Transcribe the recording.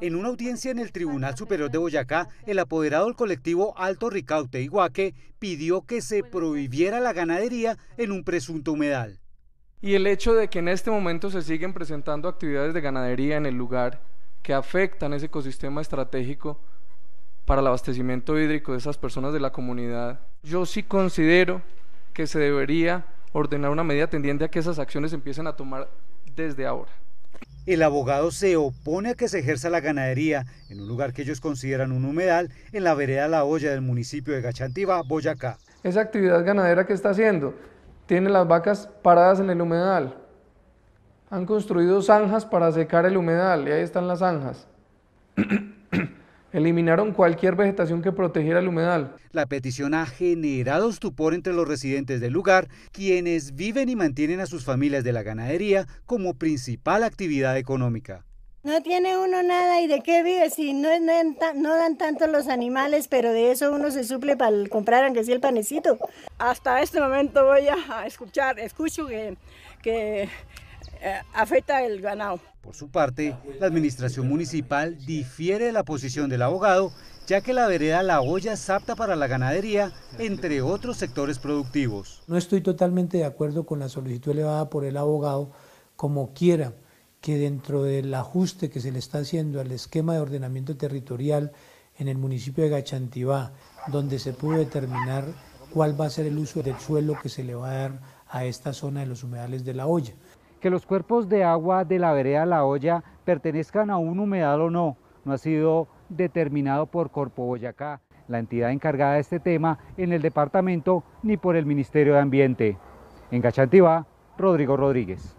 En una audiencia en el Tribunal Superior de Boyacá, el apoderado del colectivo Alto Ricaute Iguaque pidió que se prohibiera la ganadería en un presunto humedal. Y el hecho de que en este momento se siguen presentando actividades de ganadería en el lugar que afectan ese ecosistema estratégico para el abastecimiento hídrico de esas personas de la comunidad, yo sí considero que se debería ordenar una medida tendiente a que esas acciones empiecen a tomar desde ahora. El abogado se opone a que se ejerza la ganadería en un lugar que ellos consideran un humedal, en la vereda La Olla del municipio de Gachantiva, Boyacá. Esa actividad ganadera que está haciendo tiene las vacas paradas en el humedal. Han construido zanjas para secar el humedal y ahí están las zanjas. Eliminaron cualquier vegetación que protegiera el humedal. La petición ha generado estupor entre los residentes del lugar, quienes viven y mantienen a sus familias de la ganadería como principal actividad económica. No tiene uno nada y de qué vive si no, dan tanto los animales, pero de eso uno se suple para comprar aunque sea el panecito. Hasta este momento voy a escuchar, escucho que eh, afecta el ganado. Por su parte, la administración municipal difiere la posición del abogado, ya que la vereda La Hoya es apta para la ganadería, entre otros sectores productivos. No estoy totalmente de acuerdo con la solicitud elevada por el abogado, como quiera que dentro del ajuste que se le está haciendo al esquema de ordenamiento territorial en el municipio de Gachantibá, donde se pudo determinar cuál va a ser el uso del suelo que se le va a dar a esta zona de los humedales de la olla. Que los cuerpos de agua de la vereda La Olla pertenezcan a un humedal o no, no ha sido determinado por Corpo Boyacá, la entidad encargada de este tema en el departamento, ni por el Ministerio de Ambiente. En Cachantibá, Rodrigo Rodríguez.